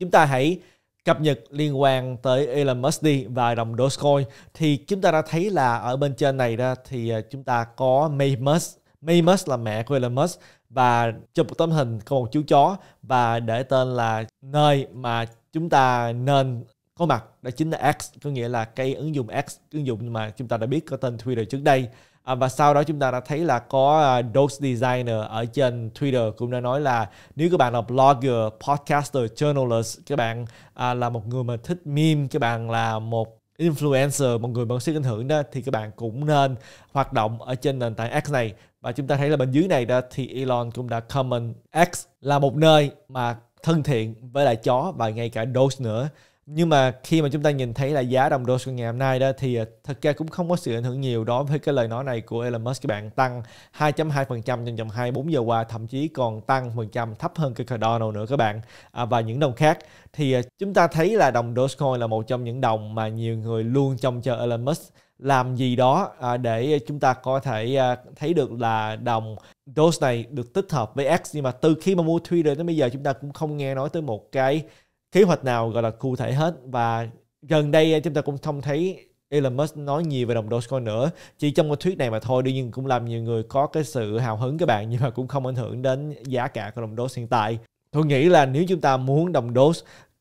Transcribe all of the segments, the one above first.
chúng ta hãy cập nhật liên quan tới Elon Musk đi và đồng Dogecoin thì chúng ta đã thấy là ở bên trên này ra thì ờ, chúng ta có May Musk May Musk là mẹ của Elon Musk và chụp một tấm hình có một chú chó và để tên là nơi mà chúng ta nên có mặt đó chính là X có nghĩa là cái ứng dụng X ứng dụng mà chúng ta đã biết có tên Twitter trước đây À, và sau đó chúng ta đã thấy là có à, Dose Designer ở trên Twitter cũng đã nói là nếu các bạn là blogger, podcaster, journalist, các bạn à, là một người mà thích meme, các bạn là một influencer, một người mà có sức ảnh hưởng đó thì các bạn cũng nên hoạt động ở trên nền tảng X này. Và chúng ta thấy là bên dưới này đó thì Elon cũng đã comment X là một nơi mà thân thiện với lại chó và ngay cả Dose nữa nhưng mà khi mà chúng ta nhìn thấy là giá đồng Dogecoin ngày hôm nay đó thì ờ, thật ra cũng không có sự ảnh hưởng nhiều đối với cái lời nói này của Elon Musk các bạn tăng 2.2% trong vòng 24 giờ qua thậm chí còn tăng phần trăm thấp hơn cái Cardano nữa các bạn à, và những đồng khác thì ờ, chúng ta thấy là đồng Dogecoin là một trong những đồng mà nhiều người luôn trông chờ Elon Musk làm gì đó à, để chúng ta có thể à, thấy được là đồng Doge này được tích hợp với X nhưng mà từ khi mà mua Twitter đến bây giờ chúng ta cũng không nghe nói tới một cái kế hoạch nào gọi là cụ thể hết và gần đây chúng ta cũng không thấy Elon Musk nói nhiều về đồng Dogecoin nữa chỉ trong một thuyết này mà thôi đương nhiên cũng làm nhiều người có cái sự hào hứng các bạn nhưng mà cũng không ảnh hưởng đến giá cả của đồng Doge hiện tại tôi nghĩ là nếu chúng ta muốn đồng Doge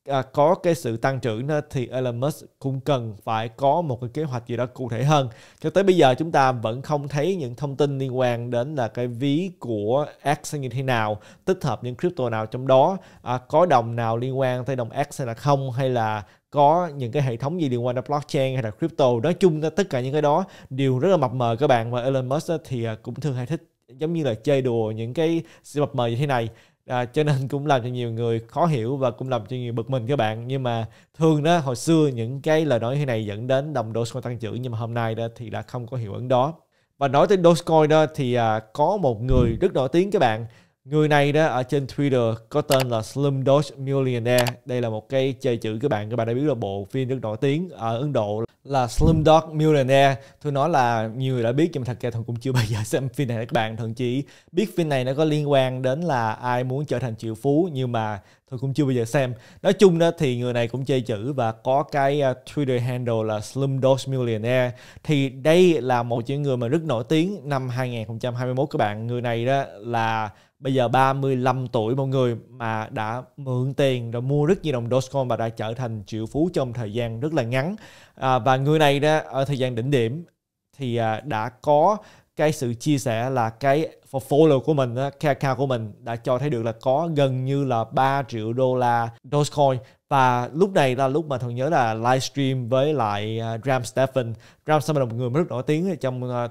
à, có cái sự tăng trưởng đó, thì Elon Musk cũng cần phải có một cái kế hoạch gì đó cụ thể hơn. Cho tới bây giờ chúng ta vẫn không thấy những thông tin liên quan đến là cái ví của X như thế nào, tích hợp những crypto nào trong đó, à, có đồng nào liên quan tới đồng X hay là không hay là có những cái hệ thống gì liên quan đến blockchain hay là crypto nói chung tất cả những cái đó đều rất là mập mờ các bạn và Elon Musk thì à, cũng thường hay thích giống như là chơi đùa những cái sự mập mờ như thế này à, cho nên cũng làm cho nhiều người khó hiểu và cũng làm cho nhiều bực mình các bạn nhưng mà thường đó hồi xưa những cái lời nói như này dẫn đến đồng Dogecoin tăng trưởng nhưng mà hôm nay đó thì đã không có hiệu ứng đó và nói tới Dogecoin đó thì à, có một người ừ. rất nổi tiếng các bạn Người này đó ở trên Twitter có tên là Slim Slumdog Millionaire. Đây là một cái chơi chữ các bạn. Các bạn đã biết là bộ phim rất nổi tiếng ở Ấn Độ là Slim Slumdog Millionaire. Tôi nói là nhiều người đã biết nhưng mà thật ra thần cũng chưa bao giờ xem phim này các bạn. Thậm chí biết phim này nó có liên quan đến là ai muốn trở thành triệu phú nhưng mà tôi cũng chưa bao giờ xem nói chung đó thì người này cũng chơi chữ và có cái à, Twitter handle là Slumdog Millionaire thì đây là một những người mà rất nổi tiếng năm 2021 các bạn người này đó là bây giờ 35 tuổi một người mà đã mượn tiền rồi mua rất nhiều đồng Dogecoin và đã trở thành triệu phú trong thời gian rất là ngắn à, và người này đó ở thời gian đỉnh điểm thì à, đã có cái sự chia sẻ là cái portfolio của mình, cái account của mình đã cho thấy được là có gần như là 3 triệu đô la Dogecoin và lúc này là lúc mà thằng nhớ là livestream với lại à, Graham Stephan, Graham Stephan là một người rất nổi tiếng trong à,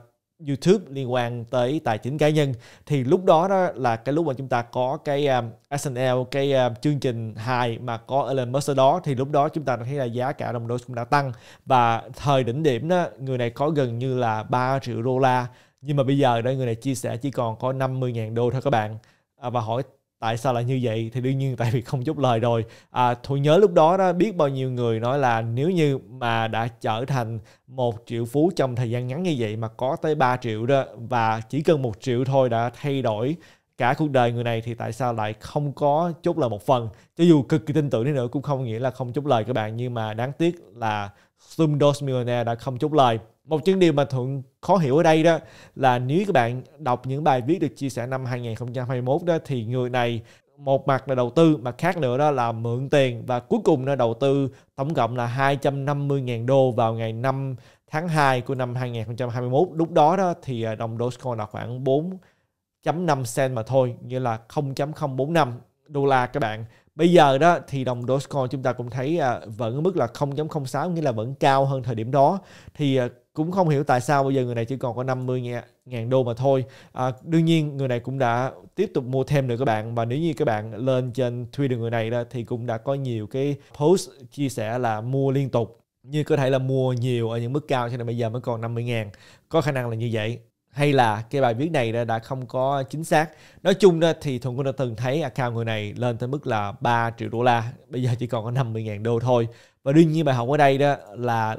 YouTube liên quan tới tài chính cá nhân thì lúc đó đó là cái lúc mà chúng ta có cái um, à, SNL cái um, chương trình hài mà có Elon Musk ở đó thì lúc đó chúng ta thấy là giá cả đồng đô cũng đã tăng và thời đỉnh điểm đó người này có gần như là 3 triệu đô la nhưng mà bây giờ đây người này chia sẻ chỉ còn có 50.000 đô thôi các bạn à, và hỏi tại sao lại như vậy thì đương nhiên tại vì không chốt lời rồi à, tôi nhớ lúc đó đó biết bao nhiêu người nói là nếu như mà đã trở thành một triệu phú trong thời gian ngắn như vậy mà có tới 3 triệu đó và chỉ cần một triệu thôi đã thay đổi cả cuộc đời người này thì tại sao lại không có chốt lời một phần cho dù cực kỳ tin tưởng đi nữa cũng không nghĩa là không chốt lời các bạn nhưng mà đáng tiếc là Slumdos Millionaire đã không chốt lời một chương điều mà thuận khó hiểu ở đây đó là nếu các bạn đọc những bài viết được chia sẻ năm 2021 đó thì người này một mặt là đầu tư mà khác nữa đó là mượn tiền và cuối cùng nó đầu tư tổng cộng là 250.000 đô vào ngày 5 tháng 2 của năm 2021 lúc đó đó thì à, đồng Dogecoin là khoảng 4.5 cent mà thôi nghĩa là 0.045 đô la các bạn Bây giờ đó thì đồng Dogecoin chúng ta cũng thấy à, vẫn ở mức là 0.06 nghĩa là vẫn cao hơn thời điểm đó thì à, cũng không hiểu tại sao bây giờ người này chỉ còn có 50 ngàn đô mà thôi à, đương nhiên người này cũng đã tiếp tục mua thêm nữa các bạn và nếu như các bạn lên trên Twitter người này đó thì cũng đã có nhiều cái post chia sẻ là mua liên tục như có thể là mua nhiều ở những mức cao cho nên bây giờ mới còn 50 ngàn có khả năng là như vậy hay là cái bài viết này đã không có chính xác nói chung đó thì thuận cũng đã từng thấy account người này lên tới mức là 3 triệu đô la bây giờ chỉ còn có 50 ngàn đô thôi và đương nhiên bài học ở đây đó là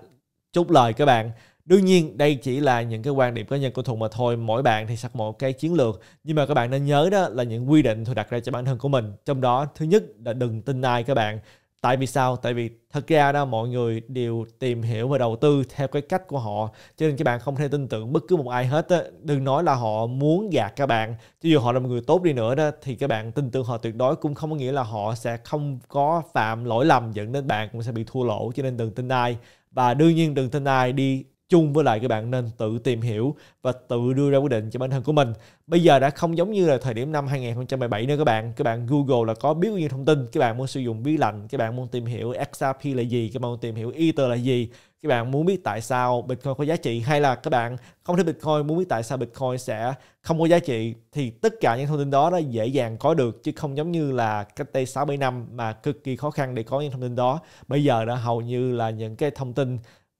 chốt lời các bạn đương nhiên đây chỉ là những cái quan điểm cá nhân của thùng mà thôi mỗi bạn thì sắp một cái chiến lược nhưng mà các bạn nên nhớ đó là những quy định thùng đặt ra cho bản thân của mình trong đó thứ nhất là đừng tin ai các bạn tại vì sao tại vì thật ra đó mọi người đều tìm hiểu và đầu tư theo cái cách của họ cho nên các bạn không thể tin tưởng bất cứ một ai hết á đừng nói là họ muốn gạt các bạn cho dù họ là một người tốt đi nữa đó thì các bạn tin tưởng họ tuyệt đối cũng không có nghĩa là họ sẽ không có phạm lỗi lầm dẫn đến bạn cũng sẽ bị thua lỗ cho nên đừng tin ai và đương nhiên đừng tin ai đi chung với lại các bạn nên tự tìm hiểu và tự đưa ra quyết định cho bản thân của mình. Bây giờ đã không giống như là thời điểm năm 2017 nữa các bạn. Các bạn Google là có biết bao nhiêu thông tin, các bạn muốn sử dụng bí lạnh, các bạn muốn tìm hiểu XRP là gì, các bạn muốn tìm hiểu Ether là gì, các bạn muốn biết tại sao Bitcoin có giá trị hay là các bạn không thích Bitcoin muốn biết tại sao Bitcoin sẽ không có giá trị thì tất cả những thông tin đó nó dễ dàng có được chứ không giống như là cách đây 6 7 năm mà cực kỳ khó khăn để có những thông tin đó. Bây giờ đã hầu như là những cái thông tin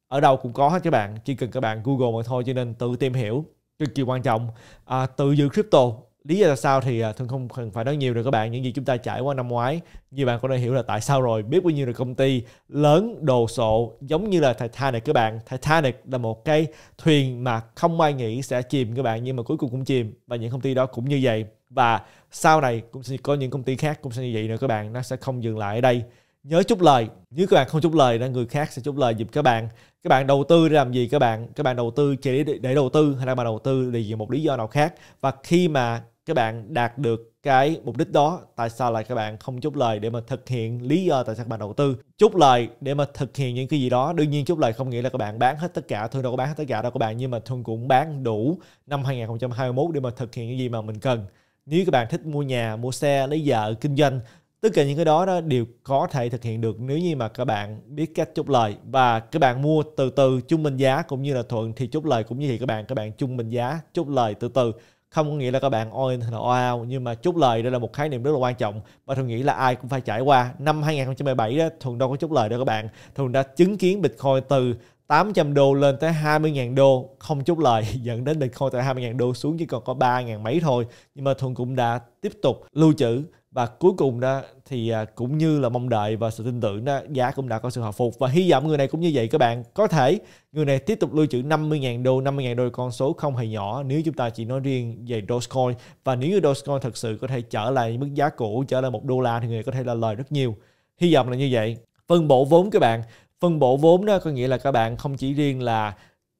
ở đâu cũng có hết các bạn chỉ cần các bạn google mà thôi cho nên tự tìm hiểu cực kỳ quan trọng à, tự giữ crypto lý do là sao thì à, thường không cần phải nói nhiều rồi các bạn những gì chúng ta trải qua năm ngoái như bạn cũng đã hiểu là tại sao rồi biết bao nhiêu là công ty lớn đồ sộ giống như là Titanic các bạn Titanic là một cái thuyền mà không ai nghĩ sẽ chìm các bạn nhưng mà cuối cùng cũng chìm và những công ty đó cũng như vậy và sau này cũng sẽ có những công ty khác cũng sẽ như vậy nữa các bạn nó sẽ không dừng lại ở đây nhớ chúc lời nếu các bạn không chúc lời người khác sẽ chúc lời giúp các bạn các bạn đầu tư để làm gì các bạn các bạn đầu tư chỉ để, để đầu tư hay là mà đầu tư để vì một lý do nào khác và khi mà các bạn đạt được cái mục đích đó tại sao lại các bạn không chúc lời để mà thực hiện lý do tại sao các bạn đầu tư chúc lời để mà thực hiện những cái gì đó đương nhiên chúc lời không nghĩa là các bạn bán hết tất cả thôi đâu có bán hết tất cả đâu các bạn nhưng mà thương cũng bán đủ năm 2021 để mà thực hiện những gì mà mình cần nếu các bạn thích mua nhà mua xe lấy vợ kinh doanh tất cả những cái đó, đó đều có thể thực hiện được nếu như mà các bạn biết cách chốt lời và các bạn mua từ từ trung bình giá cũng như là thuận thì chốt lời cũng như thì các bạn các bạn trung bình giá chốt lời từ từ không có nghĩa là các bạn all in hay là all out nhưng mà chốt lời đây là một khái niệm rất là quan trọng và thường nghĩ là ai cũng phải trải qua năm 2017 đó thường đâu có chốt lời đâu các bạn thường đã chứng kiến bitcoin từ 800 đô lên tới 20.000 đô không chốt lời dẫn đến Bitcoin tại 20.000 đô xuống chỉ còn có 3.000 mấy thôi nhưng mà Thuận cũng đã tiếp tục lưu trữ và cuối cùng đó thì à, cũng như là mong đợi và sự tin tưởng đó giá cũng đã có sự hồi phục và hy vọng người này cũng như vậy các bạn có thể người này tiếp tục lưu trữ 50.000 đô 50.000 đô con số không hề nhỏ nếu chúng ta chỉ nói riêng về Dogecoin và nếu như Dogecoin thật sự có thể trở lại mức giá cũ trở lại một đô la thì người này có thể là lời rất nhiều hy vọng là như vậy phân bổ vốn các bạn phân bổ vốn đó có nghĩa là các bạn không chỉ riêng là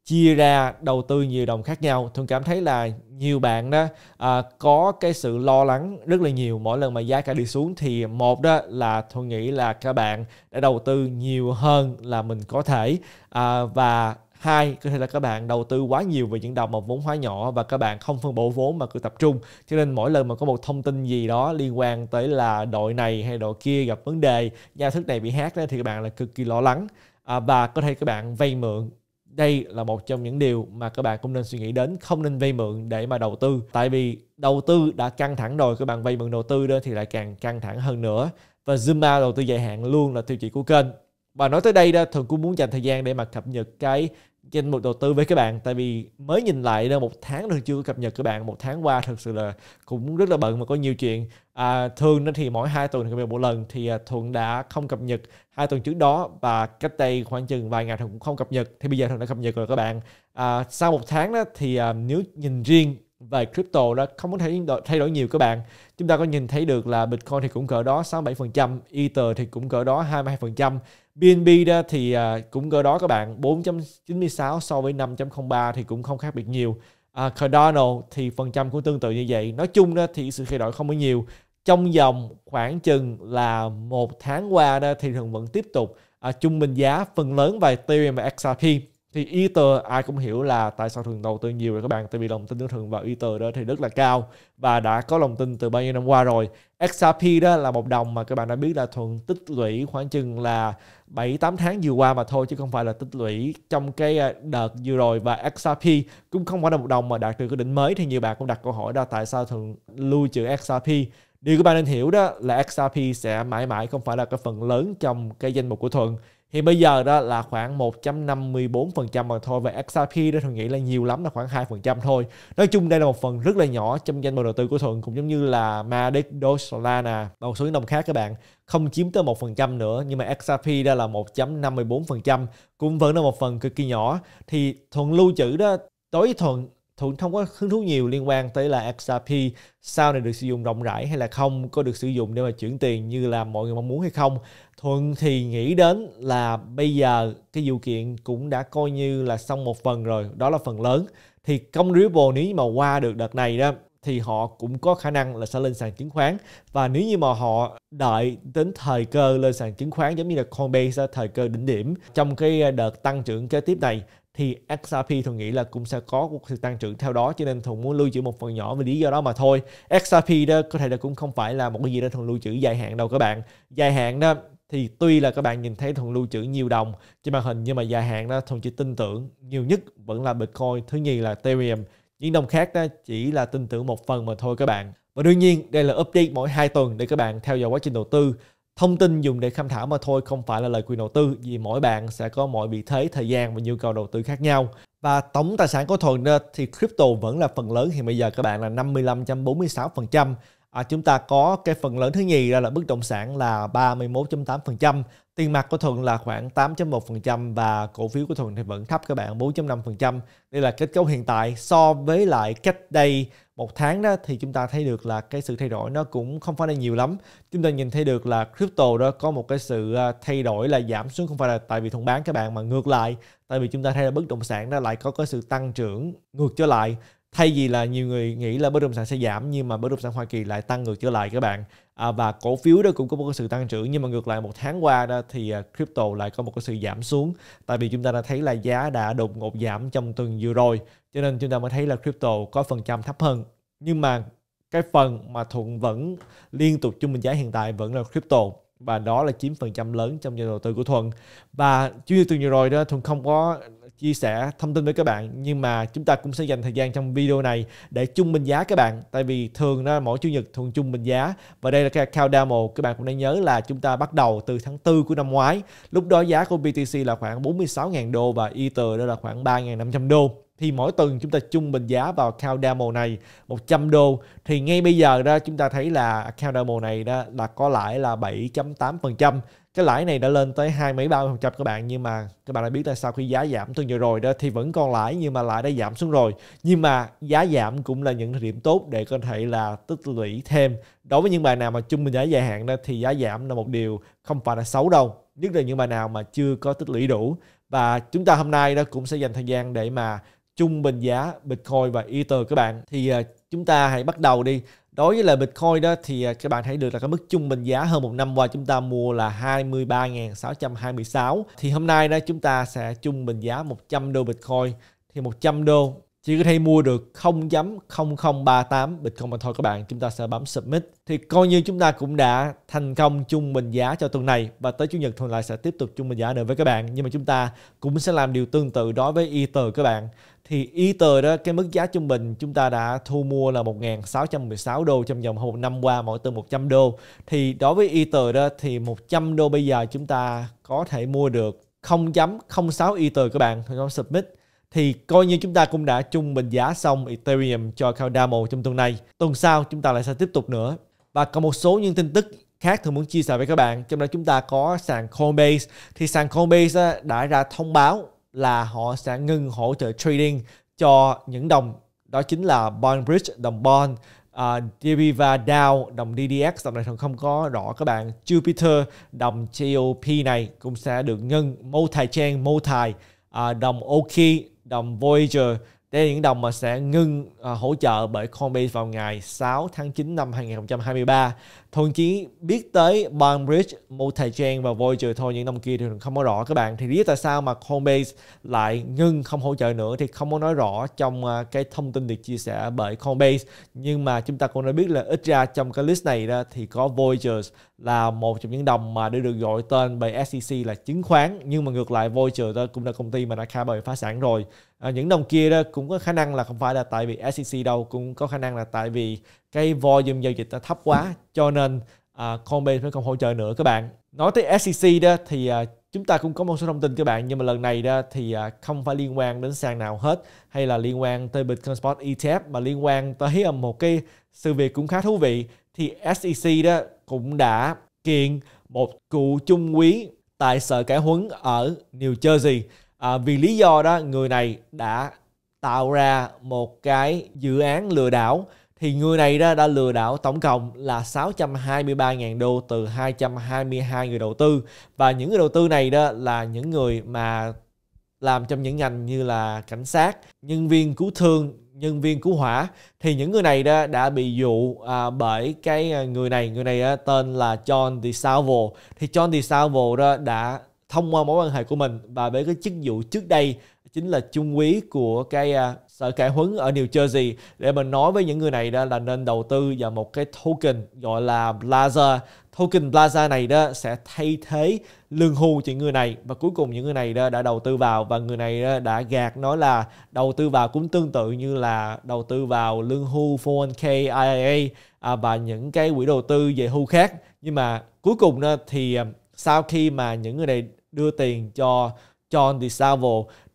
chia ra đầu tư nhiều đồng khác nhau thường cảm thấy là nhiều bạn đó à, có cái sự lo lắng rất là nhiều mỗi lần mà giá cả đi xuống thì một đó là thường nghĩ là các bạn đã đầu tư nhiều hơn là mình có thể à, và hai có thể là các bạn đầu tư quá nhiều về những đồng một vốn hóa nhỏ và các bạn không phân bổ vốn mà cứ tập trung cho nên mỗi lần mà có một thông tin gì đó liên quan tới là đội này hay đội kia gặp vấn đề nhà thức này bị hát đó, thì các bạn là cực kỳ lo lắng à, và có thể các bạn vay mượn đây là một trong những điều mà các bạn cũng nên suy nghĩ đến không nên vay mượn để mà đầu tư tại vì đầu tư đã căng thẳng rồi các bạn vay mượn đầu tư đó thì lại càng căng thẳng hơn nữa và zoom out đầu tư dài hạn luôn là tiêu chí của kênh và nói tới đây đó thường cũng muốn dành thời gian để mà cập nhật cái danh mục đầu tư với các bạn tại vì mới nhìn lại đâu một tháng rồi chưa cập nhật các bạn một tháng qua thực sự là cũng rất là bận mà có nhiều chuyện à, thường thì mỗi hai tuần cập một lần thì à, thuận đã không cập nhật hai tuần trước đó và cách đây khoảng chừng vài ngày thuận cũng không cập nhật thì bây giờ thuận đã cập nhật rồi các bạn à, sau một tháng đó thì à, nếu nhìn riêng về crypto đó không có thay thay đổi nhiều các bạn chúng ta có nhìn thấy được là Bitcoin thì cũng cỡ đó 67% Ether thì cũng cỡ đó 22% BNB đó thì à, cũng cỡ đó các bạn 4.96 so với 5.03 thì cũng không khác biệt nhiều à, Cardano thì phần trăm cũng tương tự như vậy nói chung đó thì sự thay đổi không có nhiều trong vòng khoảng chừng là một tháng qua đó thì thường vẫn tiếp tục à, trung bình giá phần lớn về Ethereum và XRP thì Ether ai cũng hiểu là tại sao thường đầu tư nhiều rồi các bạn tại vì lòng tin của thường vào Ether đó thì rất là cao và đã có lòng tin từ bao nhiêu năm qua rồi XRP đó là một đồng mà các bạn đã biết là thường tích lũy khoảng chừng là 7-8 tháng vừa qua mà thôi chứ không phải là tích lũy trong cái à, đợt vừa rồi và XRP cũng không phải là một đồng mà đạt được cái đỉnh mới thì nhiều bạn cũng đặt câu hỏi đó tại sao thường lưu trữ XRP điều các bạn nên hiểu đó là XRP sẽ mãi mãi không phải là cái phần lớn trong cái danh mục của thuận thì bây giờ đó là khoảng 1.54% mà thôi Và XRP đó Thuận nghĩ là nhiều lắm là khoảng 2% thôi Nói chung đây là một phần rất là nhỏ trong danh mục đầu tư của Thuận Cũng giống như là Madexdo Solana và một số những đồng khác các bạn không chiếm tới 1% nữa nhưng mà XRP đã là 1.54% cũng vẫn là một phần cực kỳ nhỏ thì thuận lưu trữ đó tối thuận thường không có hứng thú nhiều liên quan tới là XRP sau này được sử dụng rộng rãi hay là không, có được sử dụng để mà chuyển tiền như là mọi người mong muốn hay không. Thuận thì nghĩ đến là bây giờ cái vụ kiện cũng đã coi như là xong một phần rồi, đó là phần lớn. Thì công Ripple nếu như mà qua được đợt này đó thì họ cũng có khả năng là sẽ lên sàn chứng khoán và nếu như mà họ đợi đến thời cơ lên sàn chứng khoán giống như là Coinbase thời cơ đỉnh điểm trong cái đợt tăng trưởng kế tiếp này thì XRP thường nghĩ là cũng sẽ có một sự tăng trưởng theo đó cho nên thường muốn lưu trữ một phần nhỏ vì lý do đó mà thôi XRP đó có thể là cũng không phải là một cái gì đó thường lưu trữ dài hạn đâu các bạn dài hạn đó thì tuy là các bạn nhìn thấy thường lưu trữ nhiều đồng trên màn hình nhưng mà dài hạn đó thường chỉ tin tưởng nhiều nhất vẫn là bitcoin thứ nhì là ethereum những đồng khác đó chỉ là tin tưởng một phần mà thôi các bạn và đương nhiên đây là update mỗi 2 tuần để các bạn theo dõi quá trình đầu tư thông tin dùng để tham khảo mà thôi không phải là lời khuyên đầu tư vì mỗi bạn sẽ có mọi vị thế thời gian và nhu cầu đầu tư khác nhau và tổng tài sản của thuần thì crypto vẫn là phần lớn hiện bây giờ các bạn là 55.46% à, chúng ta có cái phần lớn thứ nhì ra là bất động sản là 31.8%, tiền mặt của Thuận là khoảng 8.1% và cổ phiếu của Thuận thì vẫn thấp các bạn 4.5%. Đây là kết cấu hiện tại so với lại cách đây một tháng đó thì chúng ta thấy được là cái sự thay đổi nó cũng không phải là nhiều lắm. Chúng ta nhìn thấy được là crypto đó có một cái sự à, thay đổi là giảm xuống không phải là tại vì Thuận bán các bạn mà ngược lại tại vì chúng ta thấy là bất động sản đó lại có cái sự tăng trưởng ngược trở lại thay vì là nhiều người nghĩ là bất động sản sẽ giảm nhưng mà bất động sản Hoa Kỳ lại tăng ngược trở lại các bạn à, và cổ phiếu đó cũng có một cái sự tăng trưởng nhưng mà ngược lại một tháng qua đó thì à, crypto lại có một cái sự giảm xuống tại vì chúng ta đã thấy là giá đã đột ngột giảm trong tuần vừa rồi cho nên chúng ta mới thấy là crypto có phần trăm thấp hơn nhưng mà cái phần mà thuận vẫn liên tục trung bình giá hiện tại vẫn là crypto và đó là chiếm phần trăm lớn trong nhà đầu tư của Thuận và chủ như tuần vừa rồi đó Thuận không có chia sẻ thông tin với các bạn nhưng mà chúng ta cũng sẽ dành thời gian trong video này để chung bình giá các bạn tại vì thường đó mỗi chủ nhật thường chung bình giá và đây là cái account demo các bạn cũng nên nhớ là chúng ta bắt đầu từ tháng 4 của năm ngoái lúc đó giá của BTC là khoảng 46.000 đô và Ether đó là khoảng 3.500 đô thì mỗi tuần chúng ta trung bình giá vào account demo này 100 đô thì ngay bây giờ đó chúng ta thấy là account demo này đó là có lãi là 7.8% cái lãi này đã lên tới hai mấy ba phần trăm các bạn nhưng mà các bạn đã biết là sau khi giá giảm tuần vừa rồi đó thì vẫn còn lãi nhưng mà lãi đã giảm xuống rồi nhưng mà giá giảm cũng là những thời điểm tốt để có thể là tích lũy thêm đối với những bạn nào mà trung bình giá dài hạn đó thì giá giảm là một điều không phải là xấu đâu nhất là những bạn nào mà chưa có tích lũy đủ và chúng ta hôm nay đó cũng sẽ dành thời gian để mà trung bình giá Bitcoin và Ether các bạn thì à, chúng ta hãy bắt đầu đi đối với là Bitcoin đó thì à, các bạn thấy được là cái mức trung bình giá hơn một năm qua chúng ta mua là 23.626 thì hôm nay đó chúng ta sẽ trung bình giá 100 đô Bitcoin thì 100 đô chỉ có thể mua được 0.0038 Bitcoin mà thôi các bạn. Chúng ta sẽ bấm Submit. Thì coi như chúng ta cũng đã thành công trung bình giá cho tuần này và tới Chủ nhật tuần lại sẽ tiếp tục trung bình giá nữa với các bạn. Nhưng mà chúng ta cũng sẽ làm điều tương tự đối với Ether các bạn. Thì Ether đó, cái mức giá trung bình chúng ta đã thu mua là 1.616 đô trong vòng một năm qua mỗi tuần 100 đô. Thì đối với Ether đó thì 100 đô bây giờ chúng ta có thể mua được 0.06 Ether các bạn. Thì nó submit thì coi như chúng ta cũng đã chung bình giá xong Ethereum cho Cardano trong tuần này. Tuần sau chúng ta lại sẽ tiếp tục nữa. Và còn một số những tin tức khác thường muốn chia sẻ với các bạn trong đó chúng ta có sàn Coinbase thì sàn Coinbase đã ra thông báo là họ sẽ ngừng hỗ trợ trading cho những đồng đó chính là bond bridge đồng bond uh, à, Deriva DAO đồng DDX đồng này không có rõ các bạn Jupiter đồng GOP này cũng sẽ được ngưng multi chain multi uh, đồng OKI đồng Voyager. Đây là những đồng mà sẽ ngưng à, hỗ trợ bởi Coinbase vào ngày 6 tháng 9 năm 2023 thậm chí biết tới Bond Bridge, một thời gian và Voyager thôi những năm kia thì không có rõ các bạn thì lý do tại sao mà Coinbase lại ngưng không hỗ trợ nữa thì không có nói rõ trong à, cái thông tin được chia sẻ bởi Coinbase nhưng mà chúng ta cũng đã biết là ít ra trong cái list này đó thì có Voyager là một trong những đồng mà đã được gọi tên bởi SEC là chứng khoán nhưng mà ngược lại Voyager đó cũng là công ty mà đã khai bày phá sản rồi à, những đồng kia đó cũng có khả năng là không phải là tại vì SEC đâu cũng có khả năng là tại vì cái volume giao dịch nó thấp quá cho nên à, Coinbase nó không hỗ trợ nữa các bạn nói tới SEC đó thì à, chúng ta cũng có một số thông tin các bạn nhưng mà lần này đó thì à, không phải liên quan đến sàn nào hết hay là liên quan tới Bitcoin Spot ETF mà liên quan tới à, một cái sự việc cũng khá thú vị thì SEC đó cũng đã kiện một cựu trung quý tại sở cải huấn ở New Jersey à, vì lý do đó người này đã tạo ra một cái dự án lừa đảo thì người này đã, đã lừa đảo tổng cộng là 623.000 đô từ 222 người đầu tư và những người đầu tư này đó là những người mà làm trong những ngành như là cảnh sát, nhân viên cứu thương, nhân viên cứu hỏa thì những người này đó đã bị dụ à, bởi cái à, người này người này đó, à, tên là John DeSalvo thì John DeSalvo đó đã thông qua mối quan hệ của mình và với cái chức vụ trước đây chính là trung úy của cái à, sợ cải huấn ở New Jersey để mình nói với những người này đó là nên đầu tư vào một cái token gọi là Plaza. Token Plaza này đó sẽ thay thế lương hưu cho người này và cuối cùng những người này đó đã đầu tư vào và người này đó đã gạt nói là đầu tư vào cũng tương tự như là đầu tư vào lương hưu 401k IRA à, và những cái quỹ đầu tư về hưu khác nhưng mà cuối cùng đó thì à, sau khi mà những người này đưa tiền cho John DeSalvo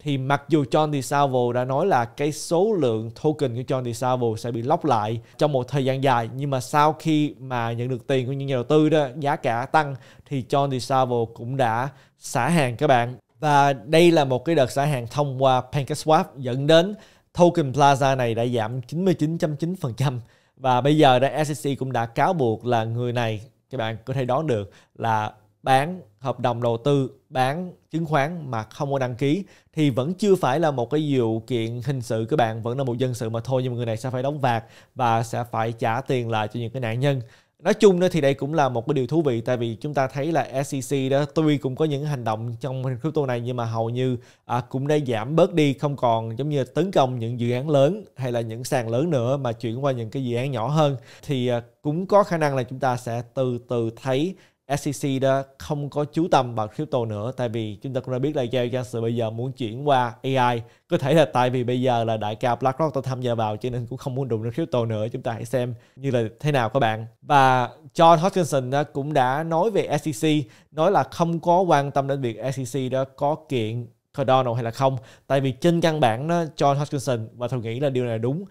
thì mặc dù John DeSalvo đã nói là cái số lượng token của John DeSalvo sẽ bị lóc lại trong một thời gian dài nhưng mà sau khi mà nhận được tiền của những nhà đầu tư đó giá cả tăng thì John DeSalvo cũng đã xả hàng các bạn và đây là một cái đợt xả hàng thông qua PancakeSwap dẫn đến token Plaza này đã giảm 99.9% và bây giờ đã SEC cũng đã cáo buộc là người này các bạn có thể đoán được là bán hợp đồng đầu tư bán chứng khoán mà không có đăng ký thì vẫn chưa phải là một cái vụ kiện hình sự các bạn vẫn là một dân sự mà thôi nhưng mà người này sẽ phải đóng phạt và sẽ phải trả tiền lại cho những cái nạn nhân nói chung đó thì đây cũng là một cái điều thú vị tại vì chúng ta thấy là SEC đó tuy cũng có những hành động trong crypto này nhưng mà hầu như à, cũng đã giảm bớt đi không còn giống như tấn công những dự án lớn hay là những sàn lớn nữa mà chuyển qua những cái dự án nhỏ hơn thì à, cũng có khả năng là chúng ta sẽ từ từ thấy SEC đó không có chú tâm vào crypto nữa tại vì chúng ta cũng đã biết là Jay Jackson bây giờ muốn chuyển qua AI có thể là tại vì bây giờ là đại ca BlackRock tôi tham gia vào cho nên cũng không muốn đụng đến crypto nữa chúng ta hãy xem như là thế nào các bạn và John Hodgkinson cũng đã nói về SEC nói là không có quan tâm đến việc SEC đó có kiện Cardano hay là không tại vì trên căn bản đó John Hodgkinson và tôi nghĩ là điều này là đúng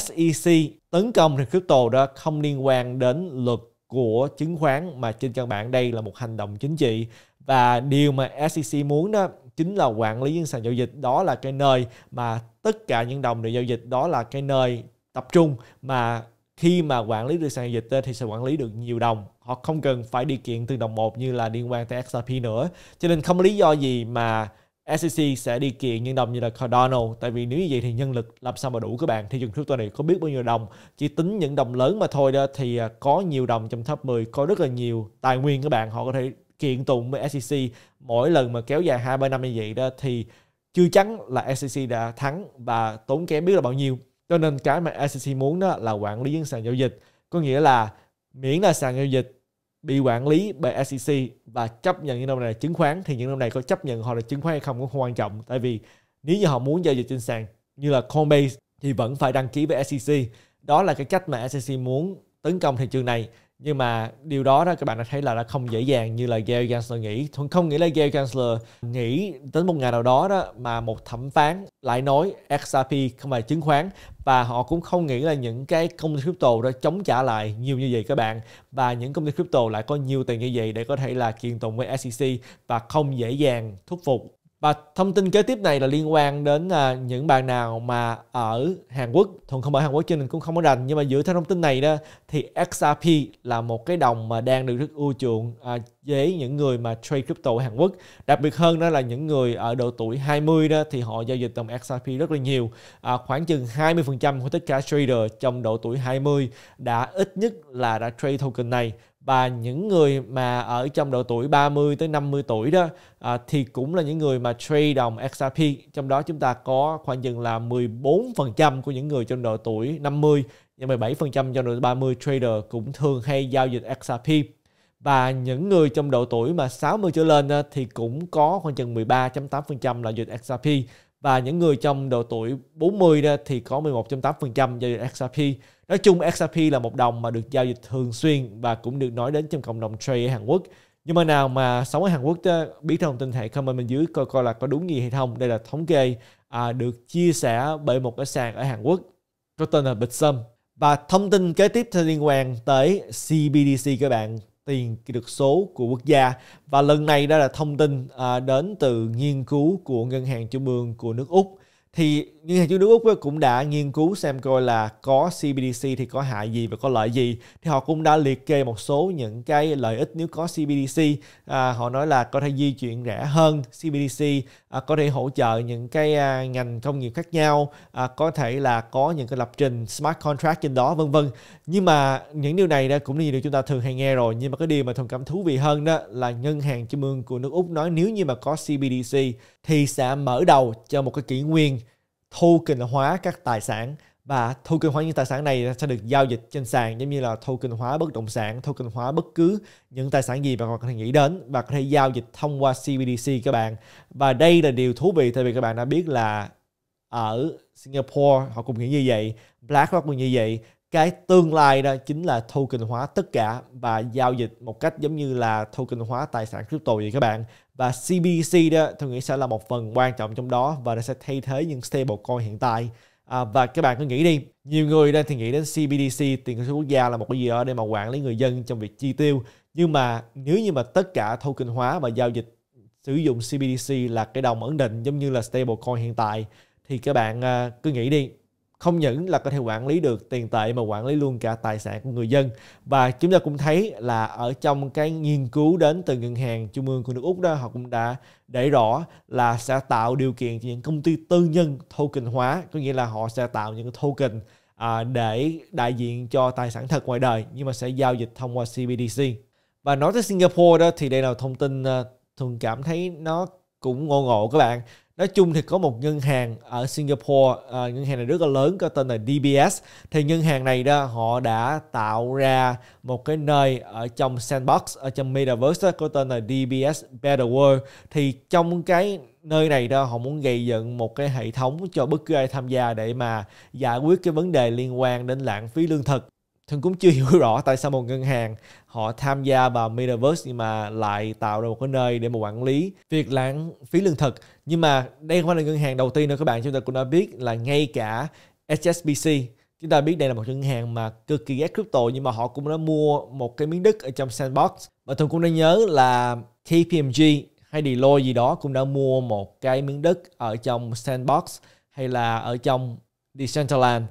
SEC tấn công thì crypto đó không liên quan đến luật của chứng khoán mà trên căn bản đây là một hành động chính trị và điều mà SEC muốn đó chính là quản lý những sàn giao dịch đó là cái nơi mà tất cả những đồng được giao dịch đó là cái nơi tập trung mà khi mà quản lý được sàn giao dịch thì sẽ quản lý được nhiều đồng họ không cần phải điều kiện từ đồng một như là liên quan tới XRP nữa cho nên không lý do gì mà SEC sẽ đi kiện những đồng như là Cardano tại vì nếu như vậy thì nhân lực làm sao mà đủ các bạn thị trường crypto này có biết bao nhiêu đồng chỉ tính những đồng lớn mà thôi đó thì à, có nhiều đồng trong top 10 có rất là nhiều tài nguyên các bạn họ có thể kiện tụng với SEC mỗi lần mà kéo dài hai ba năm như vậy đó thì chưa chắn là SEC đã thắng và tốn kém biết là bao nhiêu cho nên cái mà SEC muốn đó là quản lý những sàn giao dịch có nghĩa là miễn là sàn giao dịch bị quản lý bởi SEC và chấp nhận những đồng này là chứng khoán thì những đồng này có chấp nhận họ là chứng khoán hay không cũng không quan trọng tại vì nếu như họ muốn giao dịch trên sàn như là Coinbase thì vẫn phải đăng ký với SEC đó là cái cách mà SEC muốn tấn công thị trường này nhưng mà điều đó đó các bạn đã thấy là nó không dễ dàng như là Gail Gansler nghĩ không nghĩ là Gail Gansler nghĩ đến một ngày nào đó đó mà một thẩm phán lại nói XRP không phải chứng khoán và họ cũng không nghĩ là những cái công ty crypto đó chống trả lại nhiều như vậy các bạn và những công ty crypto lại có nhiều tiền như vậy để có thể là kiện tụng với SEC và không dễ dàng thuyết phục và thông tin kế tiếp này là liên quan đến uh, những bạn nào mà ở Hàn Quốc Thuận không ở Hàn Quốc cho nên cũng không có rành nhưng mà dựa theo thông tin này đó thì XRP là một cái đồng mà đang được rất ưa chuộng uh, với những người mà trade crypto Hàn Quốc đặc biệt hơn đó là những người ở độ tuổi 20 đó thì họ giao dịch đồng XRP rất là nhiều uh, khoảng chừng 20% của tất cả trader trong độ tuổi 20 đã ít nhất là đã trade token này và những người mà ở trong độ tuổi 30 tới 50 tuổi đó à, thì cũng là những người mà trade đồng XRP trong đó chúng ta có khoảng chừng là 14% của những người trong độ tuổi 50 và 17% trong độ tuổi 30 trader cũng thường hay giao dịch XRP và những người trong độ tuổi mà 60 trở lên thì cũng có khoảng chừng 13.8% là dịch XRP và những người trong độ tuổi 40 đó thì có 11.8% giao dịch XRP. Nói chung XRP là một đồng mà được giao dịch thường xuyên và cũng được nói đến trong cộng đồng trade ở Hàn Quốc. Nhưng mà nào mà sống ở Hàn Quốc đó, biết thông tin hãy comment bên dưới coi coi là có đúng gì hay không. Đây là thống kê à, được chia sẻ bởi một cái sàn ở Hàn Quốc có tên là Bitsum. Và thông tin kế tiếp liên quan tới CBDC các bạn tiền kỹ thuật số của quốc gia và lần này đó là thông tin à, đến từ nghiên cứu của ngân hàng trung ương của nước úc thì Ngân hàng Trung Úc cũng đã nghiên cứu xem coi là có CBDC thì có hại gì và có lợi gì. Thì họ cũng đã liệt kê một số những cái lợi ích nếu có CBDC. À, họ nói là có thể di chuyển rẻ hơn CBDC, à, có thể hỗ trợ những cái à, ngành công nghiệp khác nhau, à, có thể là có những cái lập trình smart contract trên đó vân vân. Nhưng mà những điều này đó cũng là điều chúng ta thường hay nghe rồi. Nhưng mà cái điều mà thông cảm thú vị hơn đó là ngân hàng trung ương của nước Úc nói nếu như mà có CBDC thì sẽ mở đầu cho một cái kỷ nguyên token hóa các tài sản và token hóa những tài sản này sẽ được giao dịch trên sàn giống như là token hóa bất động sản, token hóa bất cứ những tài sản gì bạn có thể nghĩ đến và có thể giao dịch thông qua CBDC các bạn. Và đây là điều thú vị tại vì các bạn đã biết là ở Singapore họ cũng nghĩ như vậy, BlackRock cũng như vậy cái tương lai đó chính là token hóa tất cả và giao dịch một cách giống như là token hóa tài sản crypto vậy các bạn và CBDC đó tôi nghĩ sẽ là một phần quan trọng trong đó và nó sẽ thay thế những stablecoin hiện tại à, và các bạn cứ nghĩ đi nhiều người đang thì nghĩ đến CBDC tiền số quốc gia là một cái gì đó để mà quản lý người dân trong việc chi tiêu nhưng mà nếu như mà tất cả token hóa và giao dịch sử dụng CBDC là cái đồng ổn định giống như là stablecoin hiện tại thì các bạn à, cứ nghĩ đi không những là có thể quản lý được tiền tệ mà quản lý luôn cả tài sản của người dân và chúng ta cũng thấy là ở trong cái nghiên cứu đến từ ngân hàng trung ương của nước úc đó họ cũng đã để rõ là sẽ tạo điều kiện cho những công ty tư nhân token hóa có nghĩa là họ sẽ tạo những token à, để đại diện cho tài sản thật ngoài đời nhưng mà sẽ giao dịch thông qua CBDC và nói tới Singapore đó thì đây là thông tin à, thường cảm thấy nó cũng ngộ ngộ các bạn nói chung thì có một ngân hàng ở Singapore à, ngân hàng này rất là lớn có tên là DBS thì ngân hàng này đó họ đã tạo ra một cái nơi ở trong sandbox ở trong metaverse đó, có tên là DBS Better World thì trong cái nơi này đó họ muốn gây dựng một cái hệ thống cho bất cứ ai tham gia để mà giải quyết cái vấn đề liên quan đến lãng phí lương thực thường cũng chưa hiểu rõ tại sao một ngân hàng họ tham gia vào Metaverse nhưng mà lại tạo ra một cái nơi để mà quản lý việc lãng phí lương thực. Nhưng mà đây không phải là ngân hàng đầu tiên nữa các bạn. Chúng ta cũng đã biết là ngay cả HSBC chúng ta biết đây là một ngân hàng mà cực kỳ ghét crypto nhưng mà họ cũng đã mua một cái miếng đất ở trong sandbox và thường cũng đã nhớ là KPMG hay Deloitte gì đó cũng đã mua một cái miếng đất ở trong sandbox hay là ở trong Decentraland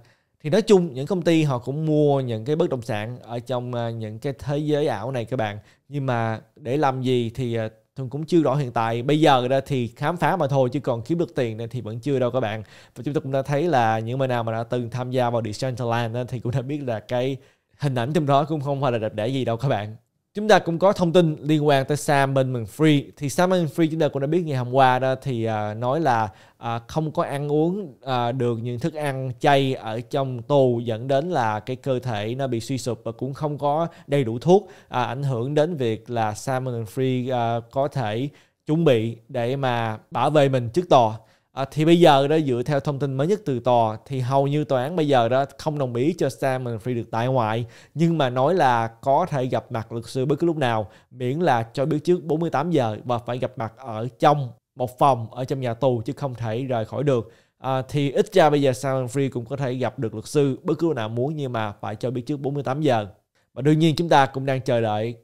thì nói chung những công ty họ cũng mua những cái bất động sản ở trong à, những cái thế giới ảo này các bạn nhưng mà để làm gì thì à, thường cũng chưa rõ hiện tại bây giờ ra thì khám phá mà thôi chứ còn kiếm được tiền thì vẫn chưa đâu các bạn và chúng ta cũng đã thấy là những người nào mà đã từng tham gia vào Decentraland thì cũng đã biết là cái hình ảnh trong đó cũng không phải là đẹp đẽ gì đâu các bạn chúng ta cũng có thông tin liên quan tới Sam Bankman Free thì Sam Bankman Free chúng ta cũng đã biết ngày hôm qua đó thì uh, nói là uh, không có ăn uống uh, được những thức ăn chay ở trong tù dẫn đến là cái cơ thể nó bị suy sụp và cũng không có đầy đủ thuốc uh, ảnh hưởng đến việc là Sam Bankman Free uh, có thể chuẩn bị để mà bảo vệ mình trước tòa À, thì bây giờ đó dựa theo thông tin mới nhất từ tòa thì hầu như tòa án bây giờ đó không đồng ý cho Sam Manfred được tại ngoại nhưng mà nói là có thể gặp mặt luật sư bất cứ lúc nào miễn là cho biết trước 48 giờ và phải gặp mặt ở trong một phòng ở trong nhà tù chứ không thể rời khỏi được à, thì ít ra bây giờ Sam Free cũng có thể gặp được luật sư bất cứ lúc nào muốn nhưng mà phải cho biết trước 48 giờ và đương nhiên chúng ta cũng đang chờ đợi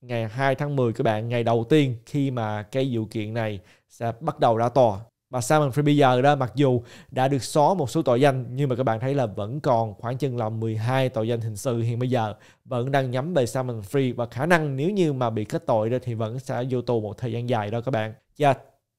ngày 2 tháng 10 các bạn ngày đầu tiên khi mà cái vụ kiện này sẽ bắt đầu ra tòa và Simon Free bây giờ đó mặc dù đã được xóa một số tội danh nhưng mà các bạn thấy là vẫn còn khoảng chừng là 12 tội danh hình sự hiện bây giờ vẫn đang nhắm về Simon Free và khả năng nếu như mà bị kết tội đó thì vẫn sẽ vô tù một thời gian dài đó các bạn. Và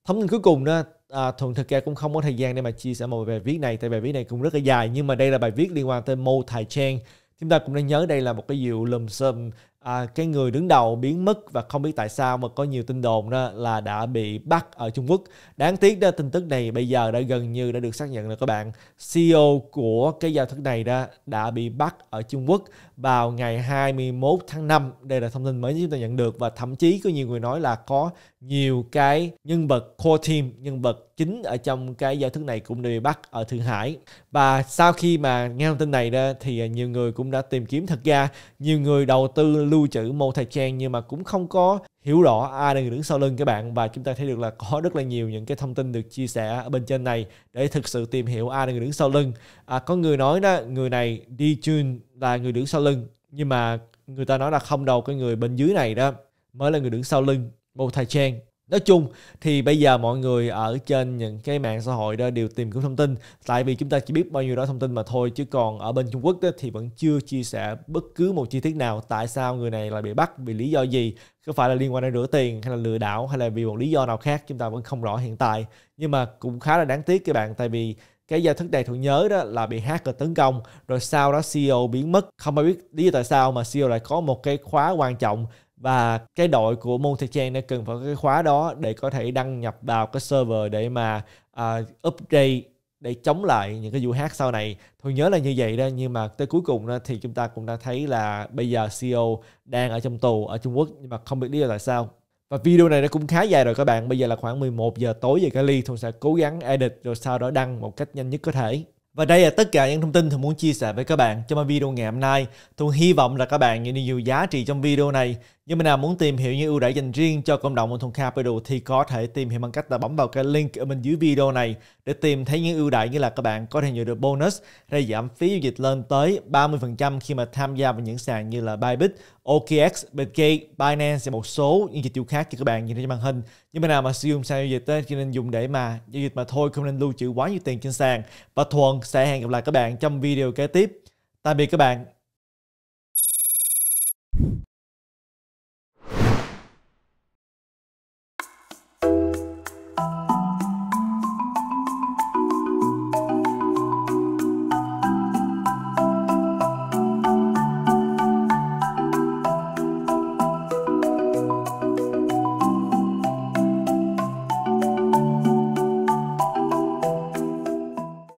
thông tin cuối cùng đó à, thuận thực ra cũng không có thời gian để mà chia sẻ một bài viết này tại bài viết này cũng rất là dài nhưng mà đây là bài viết liên quan tới Mo Thái Trang chúng ta cũng nên nhớ đây là một cái vụ lùm xùm à, cái người đứng đầu biến mất và không biết tại sao mà có nhiều tin đồn đó là đã bị bắt ở Trung Quốc. Đáng tiếc đó tin tức này bây giờ đã gần như đã được xác nhận là các bạn. CEO của cái giao thức này đó đã bị bắt ở Trung Quốc vào ngày 21 tháng 5. Đây là thông tin mới chúng ta nhận được và thậm chí có nhiều người nói là có nhiều cái nhân vật core team nhân vật chính ở trong cái giao thức này cũng đều bị bắt ở thượng hải và sau khi mà nghe thông tin này ra thì nhiều người cũng đã tìm kiếm thật ra nhiều người đầu tư lưu trữ mô thời trang nhưng mà cũng không có hiểu rõ ai là người đứng sau lưng các bạn và chúng ta thấy được là có rất là nhiều những cái thông tin được chia sẻ ở bên trên này để thực sự tìm hiểu ai là người đứng sau lưng à, có người nói đó người này đi Jun là người đứng sau lưng nhưng mà người ta nói là không đầu cái người bên dưới này đó mới là người đứng sau lưng một thời trang nói chung thì bây giờ mọi người ở trên những cái mạng xã hội đó đều tìm kiếm thông tin tại vì chúng ta chỉ biết bao nhiêu đó thông tin mà thôi chứ còn ở bên Trung Quốc đó thì vẫn chưa chia sẻ bất cứ một chi tiết nào tại sao người này lại bị bắt vì lý do gì có phải là liên quan đến rửa tiền hay là lừa đảo hay là vì một lý do nào khác chúng ta vẫn không rõ hiện tại nhưng mà cũng khá là đáng tiếc các bạn tại vì cái giao thức này thuận nhớ đó là bị hacker tấn công rồi sau đó CEO biến mất không ai biết lý do tại sao mà CEO lại có một cái khóa quan trọng và cái đội của môn thời trang đã cần phải cái khóa đó để có thể đăng nhập vào cái server để mà uh, update để chống lại những cái vụ hack sau này tôi nhớ là như vậy đó nhưng mà tới cuối cùng đó, thì chúng ta cũng đã thấy là bây giờ CEO đang ở trong tù ở Trung Quốc nhưng mà không biết lý do tại sao và video này nó cũng khá dài rồi các bạn Bây giờ là khoảng 11 giờ tối về Cali Thuận sẽ cố gắng edit rồi sau đó đăng một cách nhanh nhất có thể và đây là tất cả những thông tin Thuận muốn chia sẻ với các bạn trong video ngày hôm nay. Thuận hy vọng là các bạn nhận được nhiều giá trị trong video này. Nhưng mà nào muốn tìm hiểu những ưu đãi dành riêng cho cộng đồng ở thùng Capital thì có thể tìm hiểu bằng cách là bấm vào cái link ở bên dưới video này để tìm thấy những ưu đãi như là các bạn có thể nhận được bonus hay giảm phí giao dịch lên tới 30% khi mà tham gia vào những sàn như là Bybit, OKX, BitGate, Binance và một số những dịch vụ khác cho các bạn nhìn trên màn hình. Nhưng mà nào mà sử dụng sàn giao dịch ấy, thì nên dùng để mà giao dịch mà thôi không nên lưu trữ quá nhiều tiền trên sàn. Và Thuần sẽ hẹn gặp lại các bạn trong video kế tiếp. Tạm biệt các bạn.